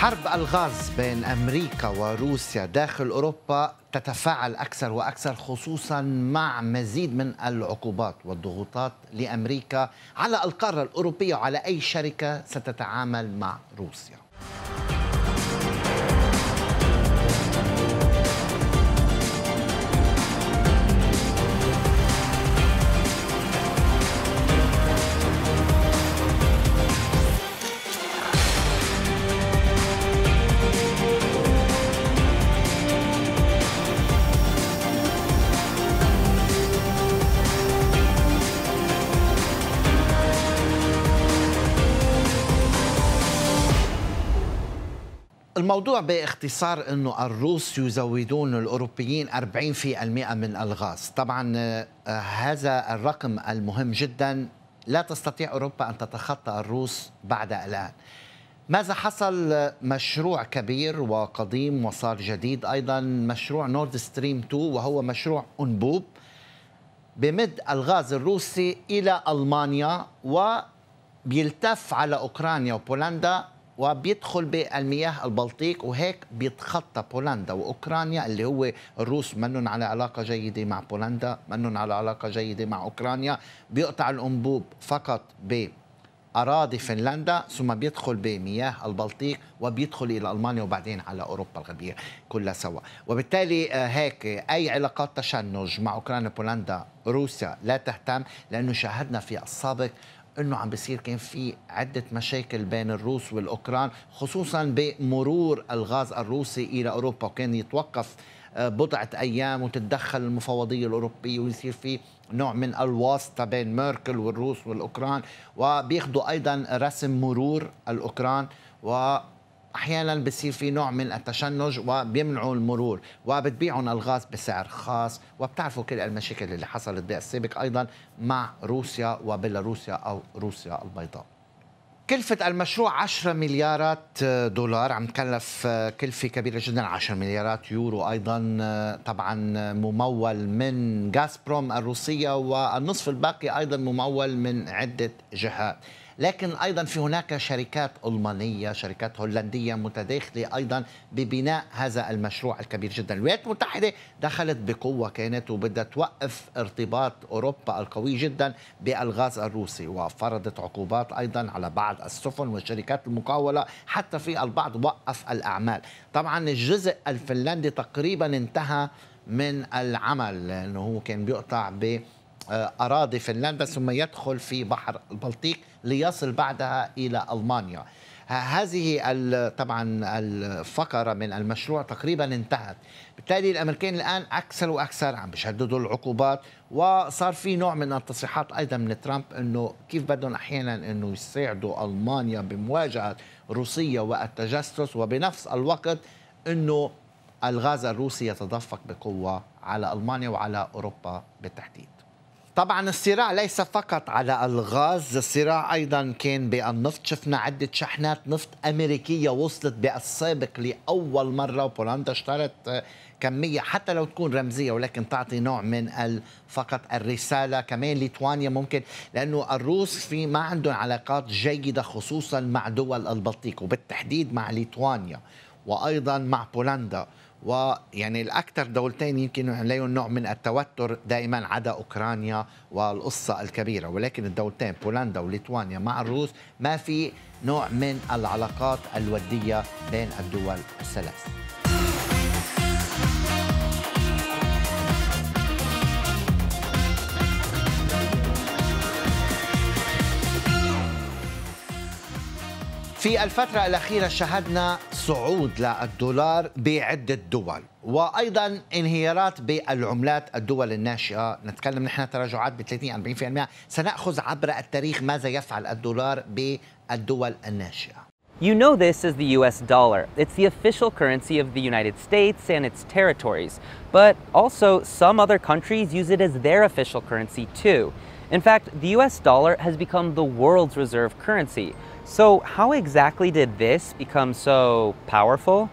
حرب الغاز بين امريكا وروسيا داخل اوروبا تتفاعل اكثر واكثر خصوصا مع مزيد من العقوبات والضغوطات لامريكا على القاره الاوروبيه وعلى اي شركه ستتعامل مع روسيا. الموضوع باختصار انه الروس يزودون الاوروبيين 40% من الغاز، طبعا آه، هذا الرقم المهم جدا لا تستطيع اوروبا ان تتخطى الروس بعد الان. ماذا حصل مشروع كبير وقديم وصار جديد ايضا مشروع نورد ستريم 2 وهو مشروع انبوب بمد الغاز الروسي الى المانيا وبيلتف على اوكرانيا وبولندا وبيدخل بالمياه البلطيق وهيك بيتخطى بولندا واوكرانيا اللي هو الروس منن على علاقه جيده مع بولندا منن على علاقه جيده مع اوكرانيا بيقطع الانبوب فقط ب أراضي فنلندا ثم بيدخل بمياه البلطيق وبيدخل إلى ألمانيا وبعدين على أوروبا الغربية كلها سوا وبالتالي آه، هيك أي علاقات تشنج مع أوكرانيا بولندا روسيا لا تهتم لأنه شاهدنا في السابق انه عم بيصير كان في عده مشاكل بين الروس والاوكران خصوصا بمرور الغاز الروسي الى اوروبا وكان يتوقف آه، بضعه ايام وتتدخل المفوضيه الاوروبيه ويصير في نوع من الواسطه بين ميركل والروس والاوكران وبياخذوا ايضا رسم مرور الاوكران و احيانا بصير في نوع من التشنج وبيمنعوا المرور وبتبيعون الغاز بسعر خاص وبتعرفوا كل المشاكل اللي حصلت بالسابق ايضا مع روسيا وبيلاروسيا او روسيا البيضاء كلفة المشروع 10 مليارات دولار عم تكلف كلفة كبيرة جدا 10 مليارات يورو أيضا طبعا ممول من غازبروم الروسية والنصف الباقي أيضا ممول من عدة جهات لكن أيضا في هناك شركات ألمانية شركات هولندية متداخلة أيضا ببناء هذا المشروع الكبير جدا الولايات المتحدة دخلت بقوة كانت وبدها توقف ارتباط أوروبا القوي جدا بالغاز الروسي وفرضت عقوبات أيضا على بعض السفن والشركات المقاولة حتى في البعض وقف الأعمال طبعا الجزء الفنلندي تقريبا انتهى من العمل لأنه هو كان بيقطع ب آه، أراضي فنلندا ثم يدخل في بحر البلطيق ليصل بعدها إلى ألمانيا هذه طبعا الفقرة من المشروع تقريبا انتهت بالتالي الأمريكان الآن أكثر وأكثر عم بيشددوا العقوبات وصار في نوع من التصريحات أيضا من ترامب أنه كيف بدهم أحيانا أنه يساعدوا ألمانيا بمواجهة روسية والتجسس وبنفس الوقت أنه الغاز الروسي يتدفق بقوة على ألمانيا وعلى أوروبا بالتحديد طبعا الصراع ليس فقط على الغاز الصراع أيضا كان بالنفط شفنا عدة شحنات نفط أمريكية وصلت بالسابق لأول مرة وبولندا اشترت آه، كمية حتى لو تكون رمزية ولكن تعطي نوع من فقط الرسالة كمان ليتوانيا ممكن لأنه الروس في ما عندهم علاقات جيدة خصوصا مع دول البلطيق وبالتحديد مع ليتوانيا وأيضا مع بولندا ويعني الأكثر دولتين يمكن عليهم نوع من التوتر دائما عدا أوكرانيا والقصة الكبيرة ولكن الدولتين بولندا وليتوانيا مع الروس ما في نوع من العلاقات الودية بين الدول الثلاث في الفترة الأخيرة شهدنا صعود للدولار بعدة دول وأيضا انهيارات بالعملات الدول الناشئة نتكلم نحن تراجعات ب 30 40% سنأخذ عبر التاريخ ماذا يفعل الدولار بالدول الناشئة You know this as the US dollar. It's the official currency of the United States and its territories. But also, some other countries use it as their official currency too. In fact, the US dollar has become the world's reserve currency. So how exactly did this become so powerful?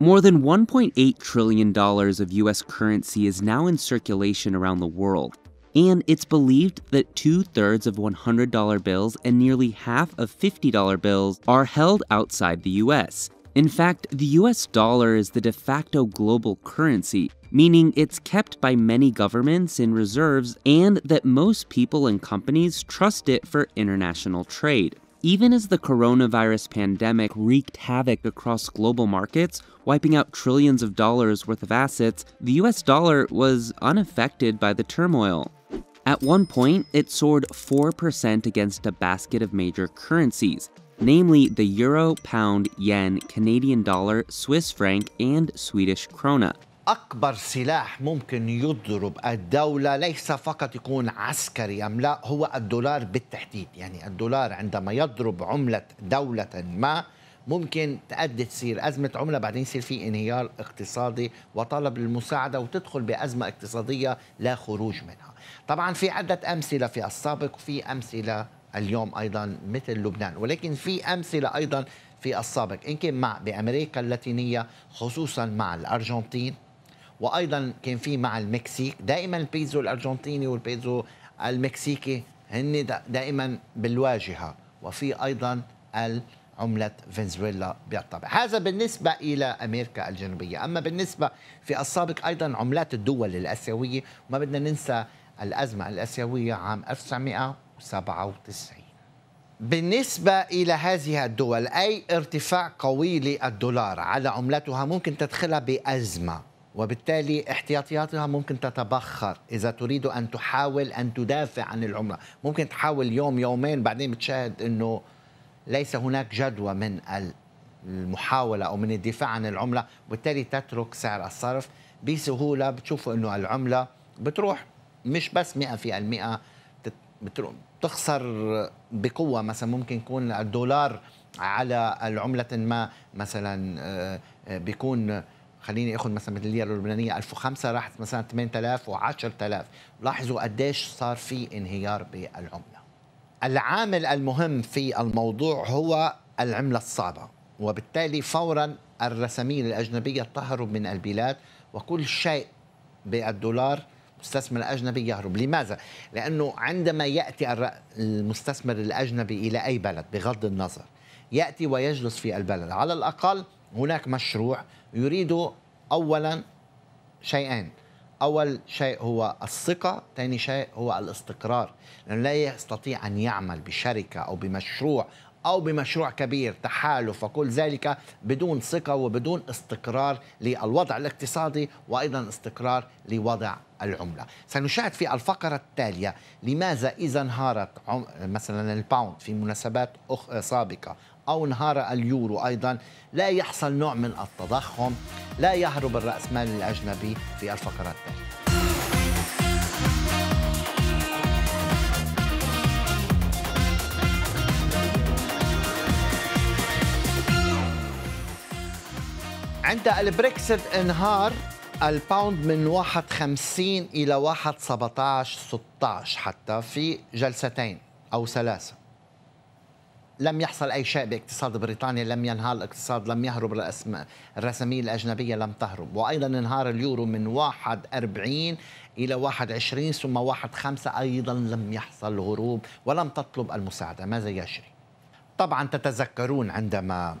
More than $1.8 trillion of US currency is now in circulation around the world, and it's believed that two thirds of $100 bills and nearly half of $50 bills are held outside the US. In fact, the US dollar is the de facto global currency, meaning it's kept by many governments in reserves and that most people and companies trust it for international trade. Even as the coronavirus pandemic wreaked havoc across global markets, wiping out trillions of dollars worth of assets, the US dollar was unaffected by the turmoil. At one point, it soared 4% against a basket of major currencies, namely the euro, pound, yen, Canadian dollar, Swiss franc, and Swedish krona. أكبر سلاح ممكن يضرب الدولة ليس فقط يكون عسكري أم لا هو الدولار بالتحديد يعني الدولار عندما يضرب عملة دولة ما ممكن تؤدي تصير أزمة عملة بعدين يصير في انهيار اقتصادي وطلب المساعدة وتدخل بأزمة اقتصادية لا خروج منها طبعا في عدة أمثلة في السابق وفي أمثلة اليوم أيضا مثل لبنان ولكن في أمثلة أيضا في السابق إن كان مع بأمريكا اللاتينية خصوصا مع الأرجنتين وايضا كان في مع المكسيك دائما البيزو الارجنتيني والبيزو المكسيكي هن دائما بالواجهه وفي ايضا عملة فنزويلا بالطبع هذا بالنسبة إلى أمريكا الجنوبية أما بالنسبة في السابق أيضا عملات الدول الأسيوية وما بدنا ننسى الأزمة الأسيوية عام 1997 بالنسبة إلى هذه الدول أي ارتفاع قوي للدولار على عملتها ممكن تدخلها بأزمة وبالتالي احتياطياتها ممكن تتبخر إذا تريد أن تحاول أن تدافع عن العملة ممكن تحاول يوم يومين بعدين بتشاهد أنه ليس هناك جدوى من المحاولة أو من الدفاع عن العملة وبالتالي تترك سعر الصرف بسهولة بتشوفوا أنه العملة بتروح مش بس 100% بتخسر بقوة مثلا ممكن يكون الدولار على العملة ما مثلا آه، آه، بيكون خليني اخذ مثلا مثل الليره اللبنانيه 1005 راحت مثلا 8000 و10000 لاحظوا قديش صار في انهيار بالعمله العامل المهم في الموضوع هو العمله الصعبه وبالتالي فورا الرسامين الاجنبيه تهرب من البلاد وكل شيء بالدولار المستثمر الاجنبي يهرب، لماذا؟ لانه عندما ياتي المستثمر الاجنبي الى اي بلد بغض النظر ياتي ويجلس في البلد، على الاقل هناك مشروع يريد اولا شيئين اول شيء هو الثقه ثاني شيء هو الاستقرار لانه لا يستطيع ان يعمل بشركه او بمشروع او بمشروع كبير تحالف وكل ذلك بدون ثقه وبدون استقرار للوضع الاقتصادي وايضا استقرار لوضع العمله. سنشاهد في الفقره التاليه لماذا اذا انهارت مثلا الباوند في مناسبات سابقه أو انهار اليورو أيضا لا يحصل نوع من التضخم لا يهرب الرأسمال الأجنبي في الفقرات التالية عند البريكسيت انهار الباوند من 1.50 إلى 1.17 16 حتى في جلستين أو ثلاثة لم يحصل أي شيء باقتصاد بريطانيا لم ينهار الاقتصاد لم يهرب الرسمية الأجنبية لم تهرب وأيضا انهار اليورو من 41 إلى 21 ثم 1.5 أيضا لم يحصل هروب ولم تطلب المساعدة ماذا يجري؟ طبعا تتذكرون عندما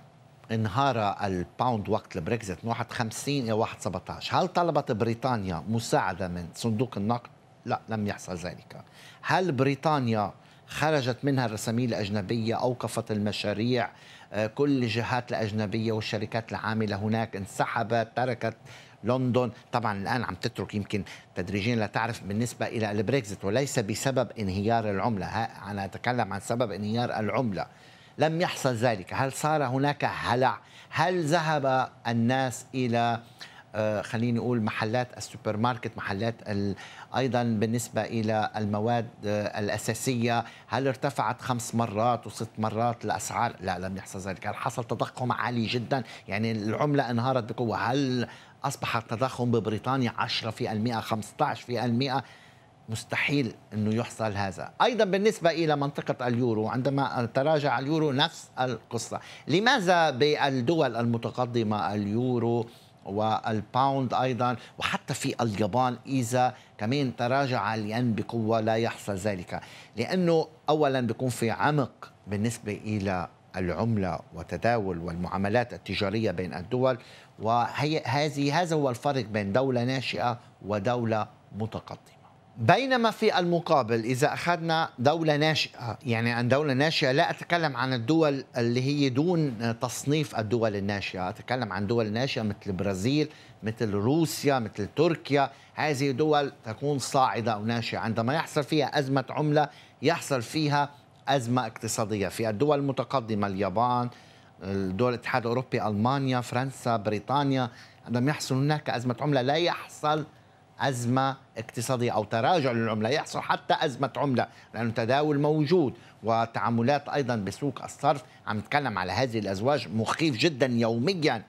انهار الباوند وقت البريكزيت من 51 إلى 1.17 هل طلبت بريطانيا مساعدة من صندوق النقد؟ لا لم يحصل ذلك هل بريطانيا خرجت منها الرساميل الأجنبية أوقفت المشاريع آه، كل الجهات الأجنبية والشركات العاملة هناك انسحبت تركت لندن طبعا الآن عم تترك يمكن تدريجيا لتعرف بالنسبة إلى البريكزت وليس بسبب انهيار العملة أنا أتكلم عن سبب انهيار العملة لم يحصل ذلك هل صار هناك هلع هل ذهب الناس إلى آه آه، خليني اقول محلات السوبر ماركت محلات ايضا بالنسبه الى المواد آه، الاساسيه هل ارتفعت خمس مرات وست مرات الاسعار لا لم يحصل ذلك هل يعني حصل تضخم عالي جدا يعني العمله انهارت بقوه هل اصبح التضخم ببريطانيا 10% 15% مستحيل انه يحصل هذا ايضا بالنسبه الى منطقه اليورو عندما تراجع اليورو نفس القصه لماذا بالدول المتقدمه اليورو آه والباوند ايضا وحتى في اليابان اذا كمان تراجع الين بقوه لا يحصل ذلك لانه اولا بيكون في عمق بالنسبه الى العمله وتداول والمعاملات التجاريه بين الدول وهي هذه هذا هو الفرق بين دوله ناشئه ودوله متقدمه بينما في المقابل إذا أخذنا دولة ناشئة يعني عن دولة ناشئة لا أتكلم عن الدول اللي هي دون تصنيف الدول الناشئة أتكلم عن دول ناشئة مثل البرازيل مثل روسيا مثل تركيا هذه دول تكون صاعدة أو ناشئة عندما يحصل فيها أزمة عملة يحصل فيها أزمة اقتصادية في الدول المتقدمة اليابان الدول الاتحاد الأوروبي ألمانيا فرنسا بريطانيا عندما يحصل هناك أزمة عملة لا يحصل أزمة اقتصادية أو تراجع للعملة يحصل حتى أزمة عملة لأنه تداول موجود وتعاملات أيضا بسوق الصرف عم نتكلم على هذه الأزواج مخيف جدا يوميا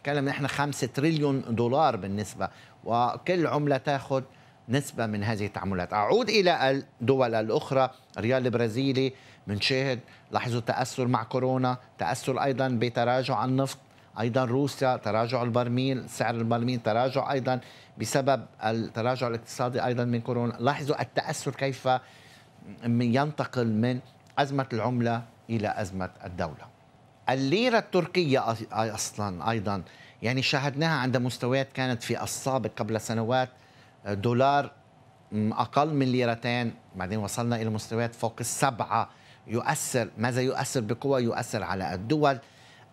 نتكلم نحن 5 تريليون دولار بالنسبة وكل عملة تاخذ نسبة من هذه التعاملات أعود إلى الدول الأخرى ريال البرازيلي بنشاهد لاحظوا تأثر مع كورونا تأثر أيضا بتراجع النفط ايضا روسيا تراجع البرميل سعر البرميل تراجع ايضا بسبب التراجع الاقتصادي ايضا من كورونا لاحظوا التاثر كيف ينتقل من ازمه العمله الى ازمه الدوله الليره التركيه اصلا ايضا يعني شاهدناها عند مستويات كانت في السابق قبل سنوات دولار اقل من ليرتين بعدين وصلنا الى مستويات فوق السبعه يؤثر ماذا يؤثر بقوه يؤثر على الدول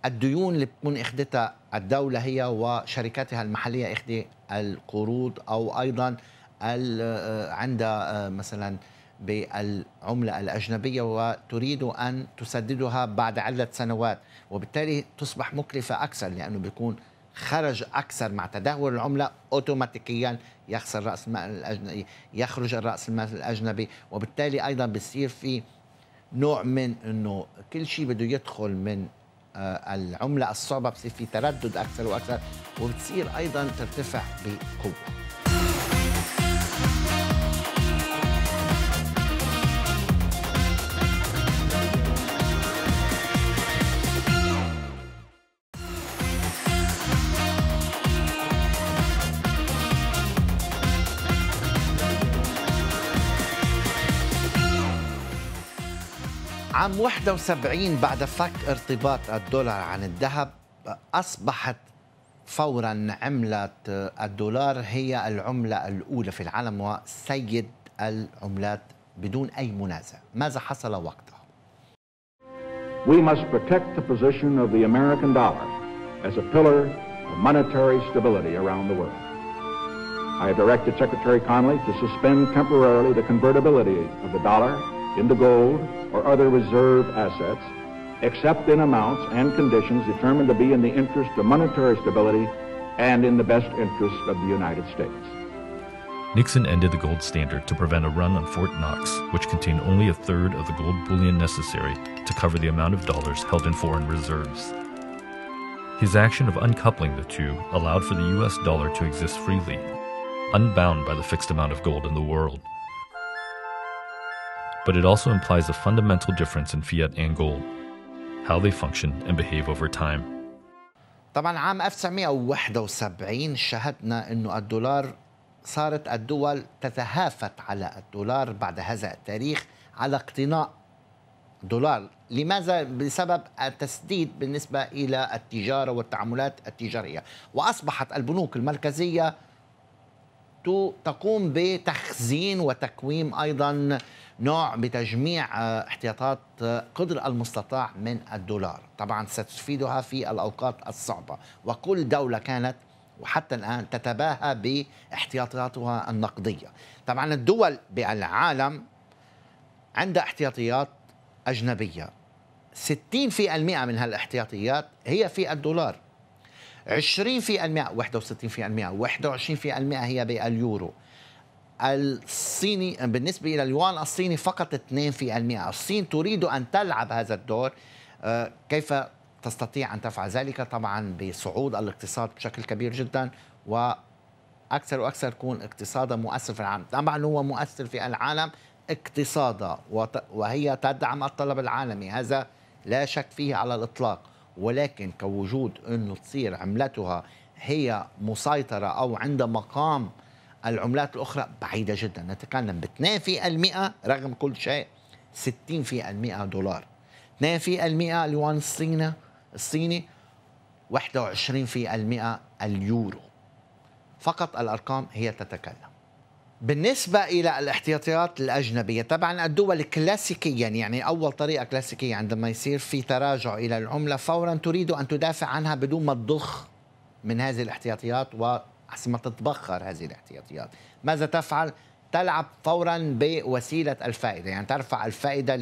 الديون اللي بتكون اخذتها الدوله هي وشركاتها المحليه اخذه القروض او ايضا آه، عندها آه، مثلا بالعمله الاجنبيه وتريد ان تسددها بعد عده سنوات وبالتالي تصبح مكلفه اكثر لانه بيكون خرج اكثر مع تدهور العمله اوتوماتيكيا يخسر راس المال الاجنبي يخرج الراس المال الاجنبي وبالتالي ايضا بصير في نوع من انه كل شيء بده يدخل من آه، العمله الصعبه بصير في تردد اكثر واكثر وبتصير ايضا ترتفع بقوه عام 71 بعد فك ارتباط الدولار عن الذهب أصبحت فورا عملة الدولار هي العملة الأولى في العالم وسيد العملات بدون أي منازع ماذا حصل وقتها؟ We must protect the position of the American dollar as a pillar of monetary stability around the world. I have directed Secretary Connolly to suspend temporarily the convertibility of the dollar in the gold or other reserve assets, except in amounts and conditions determined to be in the interest of monetary stability and in the best interest of the United States. Nixon ended the gold standard to prevent a run on Fort Knox, which contained only a third of the gold bullion necessary to cover the amount of dollars held in foreign reserves. His action of uncoupling the two allowed for the US dollar to exist freely, unbound by the fixed amount of gold in the world. but it also implies a fundamental difference in fiat and gold, how they function and behave over time. طبعا عام 1971 شهدنا انه الدولار صارت الدول تتهافت على الدولار بعد هذا التاريخ على اقتناء دولار لماذا بسبب التسديد بالنسبه الى التجاره والتعاملات التجاريه واصبحت البنوك المركزيه تقوم بتخزين وتكويم ايضا نوع بتجميع آه، احتياطات آه، قدر المستطاع من الدولار طبعا ستفيدها في الأوقات الصعبة وكل دولة كانت وحتى الآن تتباهى باحتياطاتها النقدية طبعا الدول بالعالم عندها احتياطيات أجنبية 60% من هالاحتياطيات هي في الدولار 20% 61% 21% هي باليورو الصيني بالنسبة إلى اليوان الصيني فقط 2% الصين تريد أن تلعب هذا الدور آه، كيف تستطيع أن تفعل ذلك طبعا بصعود الاقتصاد بشكل كبير جدا وأكثر وأكثر يكون اقتصادا مؤثر في العالم طبعا هو مؤثر في العالم اقتصادا وهي تدعم الطلب العالمي هذا لا شك فيه على الإطلاق ولكن كوجود أنه تصير عملتها هي مسيطرة أو عند مقام العملات الأخرى بعيدة جدا نتكلم ب المئة رغم كل شيء 60 في المئة دولار 2 في المئة اليوان الصيني الصيني 21 في المئة اليورو فقط الأرقام هي تتكلم بالنسبة إلى الاحتياطيات الأجنبية طبعا الدول كلاسيكيا يعني أول طريقة كلاسيكية عندما يصير في تراجع إلى العملة فورا تريد أن تدافع عنها بدون ما تضخ من هذه الاحتياطيات حسب ما تتبخر هذه الاحتياطيات ماذا تفعل تلعب فورا بوسيله الفائده يعني ترفع الفائده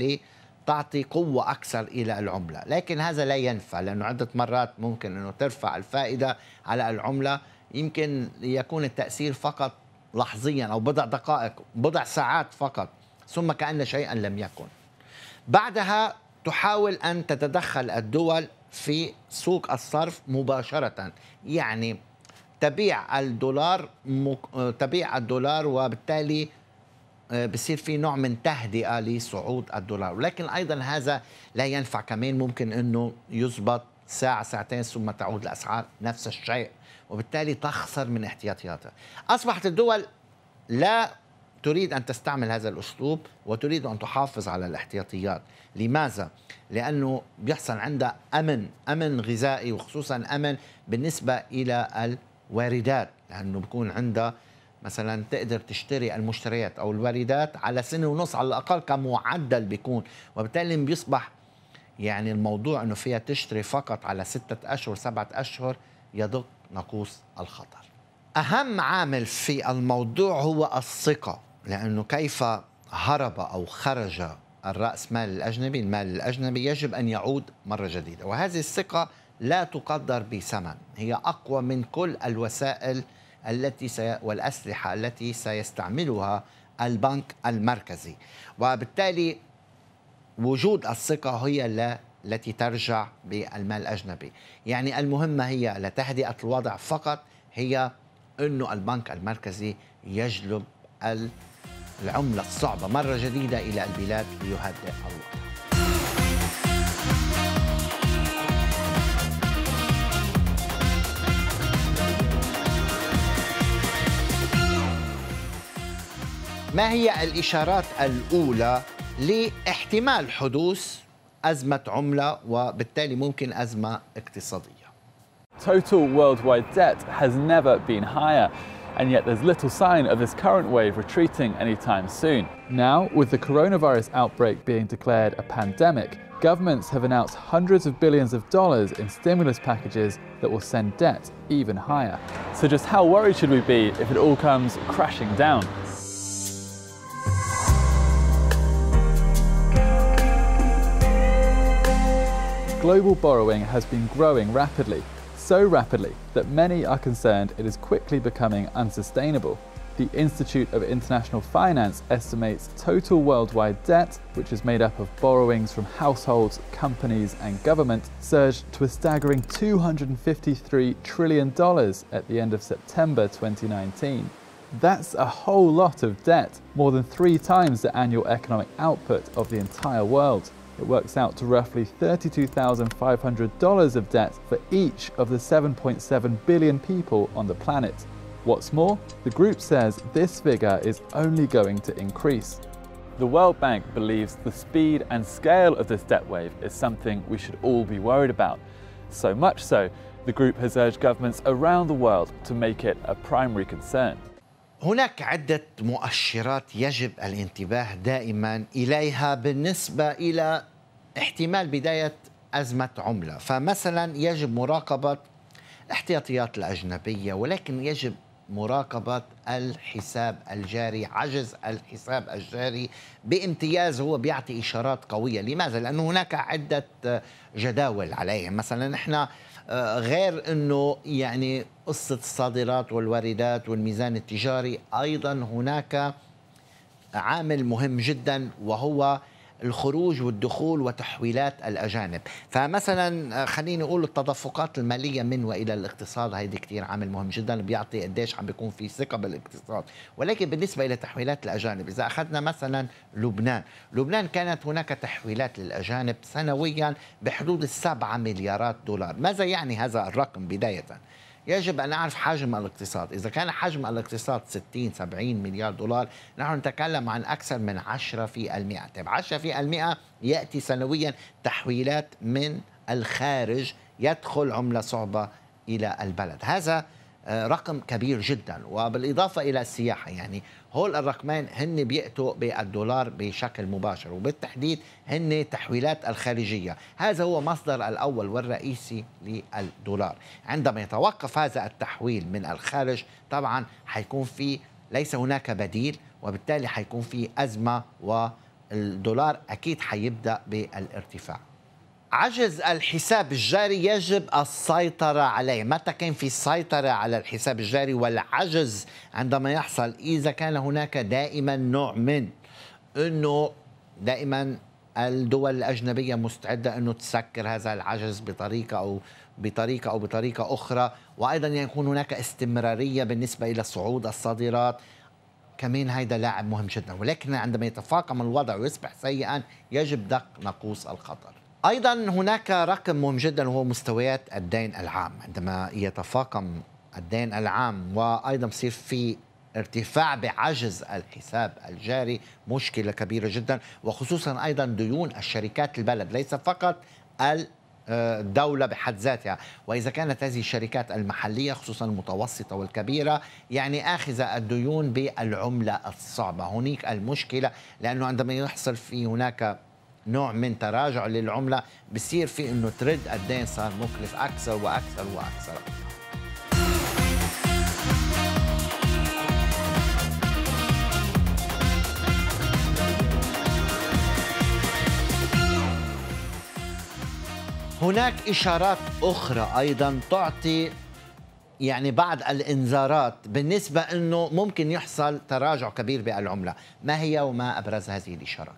لتعطي قوة أكثر إلى العملة لكن هذا لا ينفع لأنه عدة مرات ممكن أنه ترفع الفائدة على العملة يمكن يكون التأثير فقط لحظيا أو بضع دقائق بضع ساعات فقط ثم كأن شيئا لم يكن بعدها تحاول أن تتدخل الدول في سوق الصرف مباشرة يعني تبيع الدولار مك... تبيع الدولار وبالتالي آه، بصير في نوع من تهدئه لصعود الدولار ولكن ايضا هذا لا ينفع كمان ممكن انه يزبط ساعة ساعتين ثم تعود الأسعار نفس الشيء وبالتالي تخسر من احتياطياتها أصبحت الدول لا تريد أن تستعمل هذا الأسلوب وتريد أن تحافظ على الاحتياطيات لماذا؟ لأنه بيحصل عندها أمن أمن غذائي وخصوصا أمن بالنسبة إلى واردات لانه بكون عندها مثلا تقدر تشتري المشتريات او الواردات على سنه ونص على الاقل كمعدل بيكون وبالتالي بيصبح يعني الموضوع انه فيها تشتري فقط على ستة اشهر سبعة اشهر يدق ناقوس الخطر اهم عامل في الموضوع هو الثقة لانه كيف هرب او خرج الرأس مال الأجنبي المال الأجنبي يجب أن يعود مرة جديدة وهذه الثقة لا تقدر بثمن هي أقوى من كل الوسائل التي سي والأسلحة التي سيستعملها البنك المركزي وبالتالي وجود الثقة هي لا التي ترجع بالمال الأجنبي يعني المهمة هي لتهدئة الوضع فقط هي أنه البنك المركزي يجلب العملة الصعبة مرة جديدة إلى البلاد ليهدئ الوضع ما هي الإشارات الأولى لاحتمال حدوث أزمة عملة وبالتالي ممكن أزمة اقتصادية Total worldwide debt has never been higher. and yet there's little sign of this current wave retreating anytime soon. Now, with the coronavirus outbreak being declared a pandemic, governments have announced hundreds of billions of dollars in stimulus packages that will send debt even higher. So just how worried should we be if it all comes crashing down? global borrowing has been growing rapidly, so rapidly that many are concerned it is quickly becoming unsustainable. The Institute of International Finance estimates total worldwide debt, which is made up of borrowings from households, companies, and government, surged to a staggering $253 trillion at the end of September 2019. That's a whole lot of debt, more than three times the annual economic output of the entire world. It works out to roughly $32,500 of debt for each of the 7.7 billion people on the planet. What's more, the group says this figure is only going to increase. The World Bank believes the speed and scale of this debt wave is something we should all be worried about. So much so, the group has urged governments around the world to make it a primary concern. هناك عدة مؤشرات يجب الانتباه دائما إليها بالنسبة إلى احتمال بداية أزمة عملة فمثلا يجب مراقبة الاحتياطيات الأجنبية ولكن يجب مراقبة الحساب الجاري عجز الحساب الجاري بامتياز هو بيعطي إشارات قوية لماذا؟ لأن هناك عدة جداول عليه مثلا نحن آه، غير انه يعني قصه الصادرات والواردات والميزان التجاري ايضا هناك عامل مهم جدا وهو الخروج والدخول وتحويلات الأجانب فمثلا آه، خليني أقول التدفقات المالية من وإلى الاقتصاد هيدي كثير عامل مهم جدا بيعطي قديش عم بيكون في ثقة بالاقتصاد ولكن بالنسبة إلى تحويلات الأجانب إذا أخذنا مثلا لبنان لبنان كانت هناك تحويلات للأجانب سنويا بحدود السبعة مليارات دولار ماذا يعني هذا الرقم بداية يجب أن نعرف حجم الاقتصاد إذا كان حجم الاقتصاد 60 70 مليار دولار نحن نتكلم عن أكثر من 10 في المئة طيب 10 في المئة يأتي سنويا تحويلات من الخارج يدخل عملة صعبة إلى البلد هذا آه، رقم كبير جدا وبالإضافة إلى السياحة يعني هول الرقمين هن بيأتوا بالدولار بشكل مباشر وبالتحديد هن تحويلات الخارجية هذا هو مصدر الأول والرئيسي للدولار عندما يتوقف هذا التحويل من الخارج طبعا حيكون في ليس هناك بديل وبالتالي حيكون في أزمة والدولار أكيد حيبدأ بالارتفاع عجز الحساب الجاري يجب السيطرة عليه متى كان في سيطرة على الحساب الجاري والعجز عندما يحصل إذا كان هناك دائما نوع من أنه دائما الدول الأجنبية مستعدة أنه تسكر هذا العجز بطريقة أو بطريقة أو بطريقة أخرى وأيضا يكون هناك استمرارية بالنسبة إلى صعود الصادرات كمان هيدا لاعب مهم جدا ولكن عندما يتفاقم الوضع ويصبح سيئا يجب دق ناقوس الخطر ايضا هناك رقم مهم جدا وهو مستويات الدين العام عندما يتفاقم الدين العام وايضا بصير في ارتفاع بعجز الحساب الجاري مشكله كبيره جدا وخصوصا ايضا ديون الشركات البلد ليس فقط آه، الدولة بحد ذاتها وإذا كانت هذه الشركات المحلية خصوصا المتوسطة والكبيرة يعني آخذ الديون بالعملة الصعبة هناك المشكلة لأنه عندما يحصل في هناك نوع من تراجع للعمله بصير في انه ترد الدين صار مكلف اكثر واكثر واكثر هناك اشارات اخرى ايضا تعطي يعني بعض الانذارات بالنسبه انه ممكن يحصل تراجع كبير بالعمله، ما هي وما ابرز هذه الاشارات؟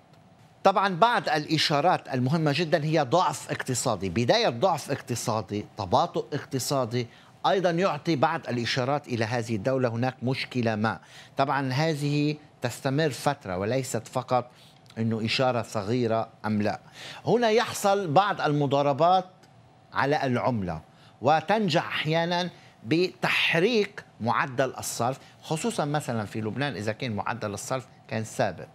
طبعا بعض الاشارات المهمه جدا هي ضعف اقتصادي بدايه ضعف اقتصادي تباطؤ اقتصادي ايضا يعطي بعض الاشارات الى هذه الدوله هناك مشكله ما طبعا هذه تستمر فتره وليست فقط انه اشاره صغيره ام لا هنا يحصل بعض المضاربات على العمله وتنجح احيانا بتحريك معدل الصرف خصوصا مثلا في لبنان اذا كان معدل الصرف كان ثابت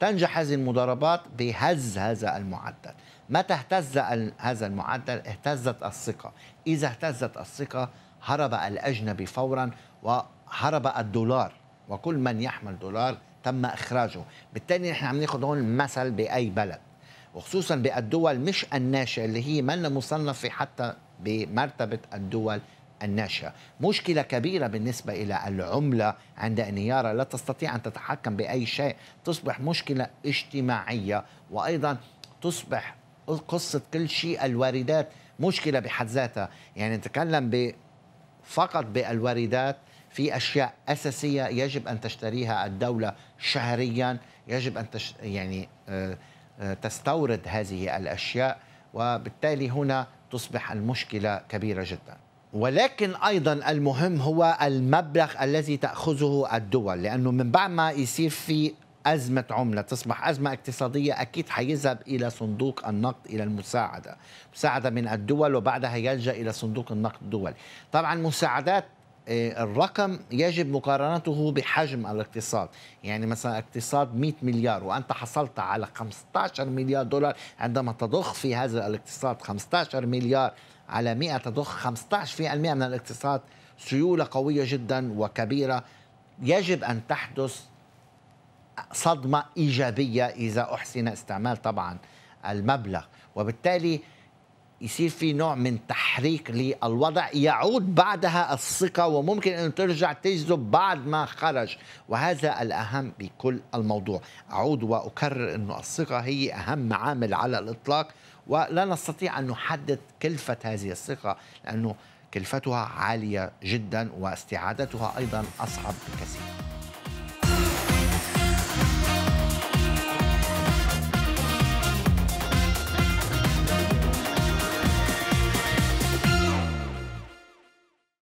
تنجح هذه المضاربات بهز هذا المعدل متى اهتز هذا المعدل اهتزت الثقة إذا اهتزت الثقة هرب الأجنبي فورا وهرب الدولار وكل من يحمل دولار تم إخراجه بالتالي نحن عم ناخذ هون مثل بأي بلد وخصوصا بالدول مش الناشئة اللي هي من مصنفة حتى بمرتبة الدول الناشئة مشكلة كبيرة بالنسبة إلى العملة عند النيارة لا تستطيع أن تتحكم بأي شيء تصبح مشكلة اجتماعية وأيضا تصبح قصة كل شيء الواردات مشكلة بحد ذاتها يعني نتكلم ب فقط بالواردات في أشياء أساسية يجب أن تشتريها الدولة شهريا يجب أن تش... يعني آه، آه، تستورد هذه الأشياء وبالتالي هنا تصبح المشكلة كبيرة جداً ولكن ايضا المهم هو المبلغ الذي تاخذه الدول لانه من بعد ما يصير في أزمة عملة تصبح أزمة اقتصادية أكيد حيذهب إلى صندوق النقد إلى المساعدة مساعدة من الدول وبعدها يلجأ إلى صندوق النقد الدولي طبعا مساعدات آه، الرقم يجب مقارنته بحجم الاقتصاد يعني مثلا اقتصاد 100 مليار وأنت حصلت على 15 مليار دولار عندما تضخ في هذا الاقتصاد 15 مليار على 100 تضخ 15% من الاقتصاد سيولة قوية جدا وكبيرة يجب أن تحدث صدمة إيجابية إذا أحسن استعمال طبعا المبلغ وبالتالي يصير في نوع من تحريك للوضع يعود بعدها الثقة وممكن أن ترجع تجذب بعد ما خرج وهذا الأهم بكل الموضوع أعود وأكرر أن الثقة هي أهم عامل على الإطلاق ولا نستطيع أن نحدد كلفة هذه الصيغة لأنه كلفتها عالية جدا واستعادتها أيضا أصعب بكثير